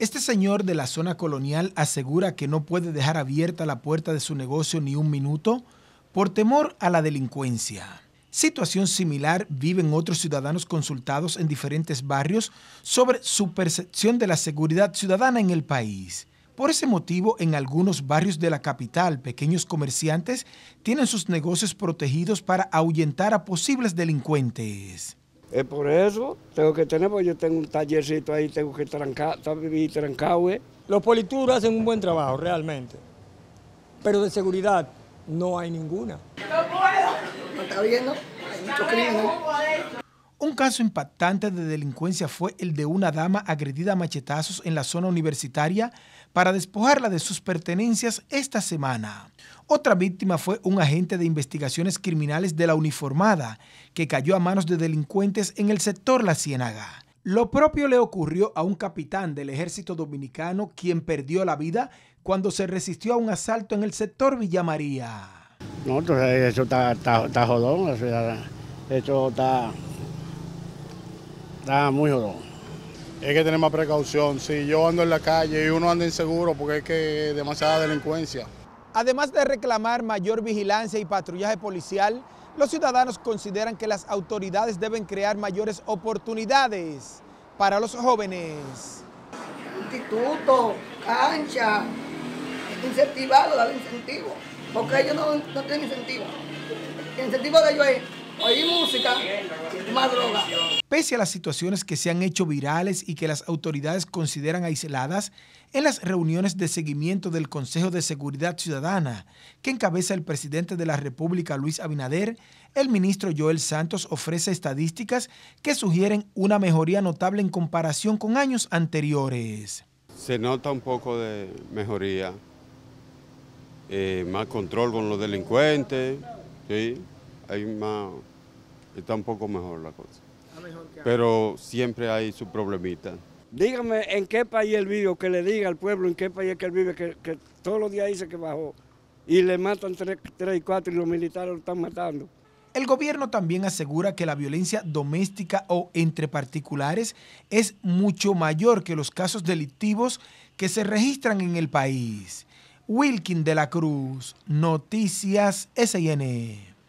Este señor de la zona colonial asegura que no puede dejar abierta la puerta de su negocio ni un minuto por temor a la delincuencia. Situación similar viven otros ciudadanos consultados en diferentes barrios sobre su percepción de la seguridad ciudadana en el país. Por ese motivo, en algunos barrios de la capital, pequeños comerciantes tienen sus negocios protegidos para ahuyentar a posibles delincuentes. Es por eso tengo que tener, porque yo tengo un tallercito ahí, tengo que trancar, vivir trancado. ¿eh? Los polituros hacen un buen trabajo, realmente. Pero de seguridad no hay ninguna. No está viendo? Hay un caso impactante de delincuencia fue el de una dama agredida a machetazos en la zona universitaria para despojarla de sus pertenencias esta semana. Otra víctima fue un agente de investigaciones criminales de la uniformada, que cayó a manos de delincuentes en el sector La Ciénaga. Lo propio le ocurrió a un capitán del ejército dominicano, quien perdió la vida cuando se resistió a un asalto en el sector Villa María. No, eso está, jodón, eso está Ah, muy jodón. Es que tener más precaución. Si yo ando en la calle y uno anda inseguro porque es que demasiada delincuencia. Además de reclamar mayor vigilancia y patrullaje policial, los ciudadanos consideran que las autoridades deben crear mayores oportunidades para los jóvenes. Instituto, cancha, incentivado, dar incentivo, porque ellos no, no tienen incentivo. El incentivo de ellos es música, Pese a las situaciones que se han hecho virales y que las autoridades consideran aisladas, en las reuniones de seguimiento del Consejo de Seguridad Ciudadana, que encabeza el presidente de la República, Luis Abinader, el ministro Joel Santos ofrece estadísticas que sugieren una mejoría notable en comparación con años anteriores. Se nota un poco de mejoría, eh, más control con los delincuentes, ¿sí? hay más está un poco mejor la cosa. Pero siempre hay su problemita. Dígame en qué país él vive, o que le diga al pueblo en qué país que él vive, que, todos los días dice que bajó y le matan tres, tres y cuatro y los militares lo están matando. El gobierno también asegura que la violencia doméstica o entre particulares es mucho mayor que los casos delictivos que se registran en el país. Wilkin de la Cruz, Noticias SN. E.